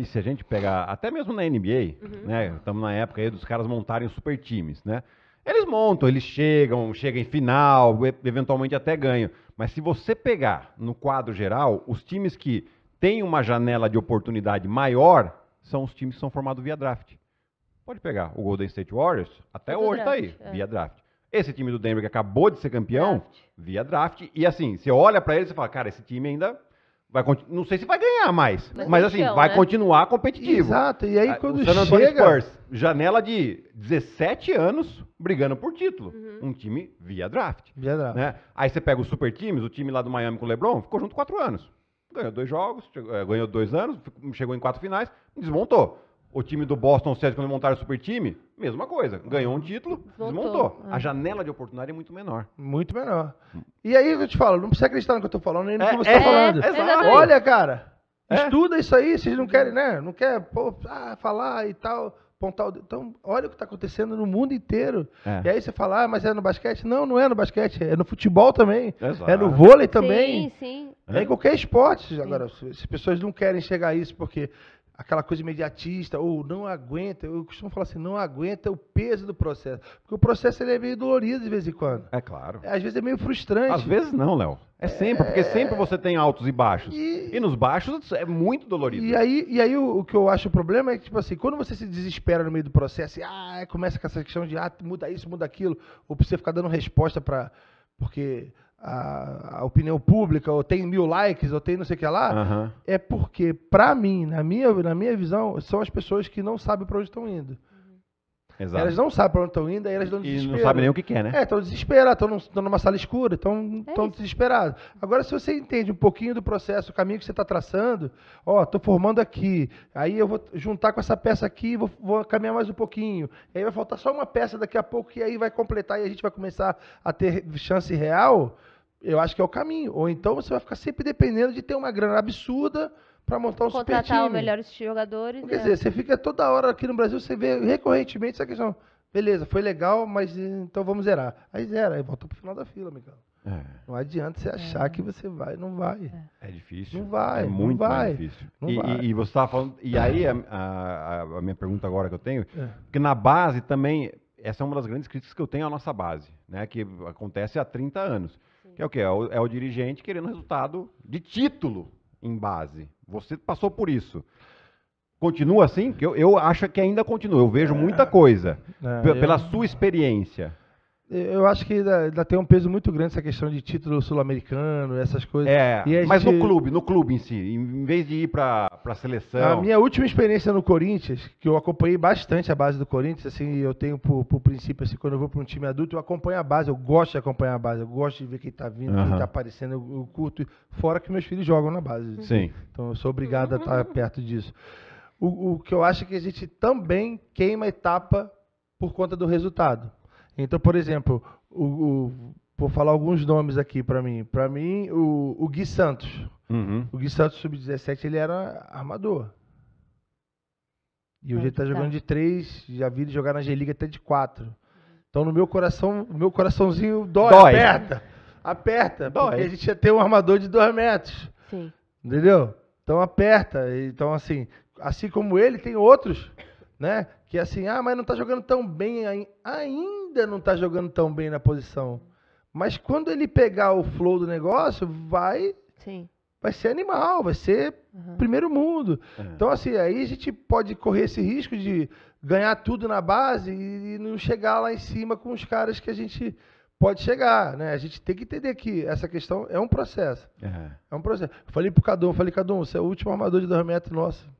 E se a gente pegar, até mesmo na NBA, uhum. né? Estamos na época aí dos caras montarem super times, né? Eles montam, eles chegam, chegam em final, eventualmente até ganham. Mas se você pegar no quadro geral, os times que têm uma janela de oportunidade maior são os times que são formados via draft. Pode pegar o Golden State Warriors, até Todo hoje está aí, é. via draft. Esse time do Denver que acabou de ser campeão, draft. via draft. E assim, você olha para ele e fala, cara, esse time ainda Vai não sei se vai ganhar mais, mas, mas então, assim, chão, né? vai né? continuar competitivo. Exato, e aí ah, quando o San Antonio chega... Spurs, janela de 17 anos brigando por título. Uhum. Um time via draft. Via draft. Né? Aí você pega os super times, o time lá do Miami com o LeBron, ficou junto quatro anos. Ganhou dois jogos, é, ganhou dois anos, chegou em quatro finais, desmontou o time do Boston Celtics quando montaram o super time, mesma coisa. Ganhou um título, Voltou. desmontou. Ah. A janela de oportunidade é muito menor. Muito menor. E aí eu te falo, não precisa acreditar no que eu estou falando, nem no é, que você está é, falando. É, Olha, cara, é. estuda isso aí, vocês não querem, né? Não quer pô, ah, falar e tal. Então, olha o que está acontecendo no mundo inteiro. É. E aí você fala, ah, mas é no basquete? Não, não é no basquete, é no futebol também. Exato. É no vôlei também. Sim, sim. É em qualquer esporte. Sim. Agora, se as pessoas não querem chegar a isso porque aquela coisa imediatista, ou não aguenta, eu costumo falar assim, não aguenta o peso do processo. Porque o processo ele é meio dolorido de vez em quando. É claro. É, às vezes é meio frustrante. Às vezes não, Léo. É sempre, é... porque sempre você tem altos e baixos. E... e, nos baixos é muito dolorido. E aí, e aí o, o, que eu acho o problema é que, tipo assim, quando você se desespera no meio do processo, e, ah, começa com essa questão de ah, muda isso, muda aquilo, ou precisa ficar dando resposta para porque a, a, opinião pública, ou tem mil likes, ou tem não sei o que lá, uhum. é porque, para mim, na minha, na minha visão, são as pessoas que não sabem para onde estão indo. Exato. Elas não sabem para onde estão indo, aí elas dão desespero. E não sabem nem o que quer, né? É, estão desesperadas, estão numa sala escura, estão é desesperadas. Agora, se você entende um pouquinho do processo, o caminho que você está traçando, ó, estou formando aqui, aí eu vou juntar com essa peça aqui, vou, vou caminhar mais um pouquinho, aí vai faltar só uma peça daqui a pouco, e aí vai completar e a gente vai começar a ter chance real eu acho que é o caminho. Ou então você vai ficar sempre dependendo de ter uma grana absurda para montar um Contratar super time. Contratar os melhores jogadores. Quer é. dizer, você fica toda hora aqui no Brasil, você vê recorrentemente essa questão. Beleza, foi legal, mas eh, então vamos zerar. Aí zera, aí volta pro final da fila, Miguel. É. Não adianta você é. achar é. que você vai, não vai. É, é difícil. Não vai, é muito vai, difícil. E, vai. E, e, você estava falando. E aí a, a, a, minha pergunta agora que eu tenho, é. que na base também essa é uma das grandes críticas que eu tenho à nossa base, né? Que acontece há 30 anos. Que é o quê? É o, é o dirigente querendo resultado de título em base. Você passou por isso. Continua assim? eu, eu acho que ainda continua. Eu vejo muita é. coisa. É, pela eu... sua experiência. Eu acho que ainda, ainda, tem um peso muito grande essa questão de título sul-americano, essas coisas. É, mas gente... no clube, no clube em si, em vez de ir para a seleção. A minha última experiência no Corinthians, que eu acompanhei bastante a base do Corinthians, assim, eu tenho por, por princípio, assim, quando eu vou para um time adulto, eu acompanho a base, eu gosto de acompanhar a base, eu gosto de ver quem está vindo, uhum. quem está aparecendo, eu, eu, curto, fora que meus filhos jogam na base. Uhum. Sim. Então eu sou obrigado a estar tá uhum. perto disso. O, o que eu acho é que a gente também queima etapa por conta do resultado. Então, por exemplo, o, o vou falar alguns nomes aqui para mim. Para mim, o, o, Gui Santos. Uhum. O Gui Santos, sub-17, ele era armador. E hoje ele tá, tá, jogando de 3, já vi ele jogar na G-Liga até de 4. Então no meu coração, meu coraçãozinho dói, dói. aperta. Aperta. Dói. Porque a gente ia ter um armador de 2 metros. Sim. Entendeu? Então aperta. Então, assim, assim como ele, tem outros né? Que é assim, ah, mas não está jogando tão bem, ainda não está jogando tão bem na posição. Mas quando ele pegar o flow do negócio, vai Sim. vai ser animal, vai ser uhum. primeiro mundo. Uhum. Então, assim, aí a gente pode correr esse risco de ganhar tudo na base e não chegar lá em cima com os caras que a gente pode chegar, né? A gente tem que entender que essa questão é um processo. Uhum. É um processo. Eu falei pro Cadum, falei, Cadu você é o último armador de dois metros nosso.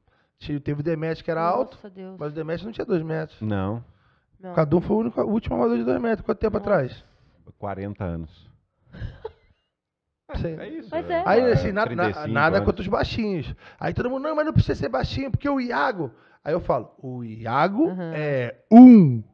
Teve o Demet que era Nossa alto, Deus. mas o Demet não tinha dois metros. Não. não. Cadu foi o, único, o último amador de dois metros. Quanto tempo Nossa. atrás? 40 anos. É isso. Mas é. é. Aí, assim, nada, nada contra os baixinhos. Aí todo mundo, não, mas não precisa ser baixinho, porque o Iago. Aí eu falo, o Iago uhum. é um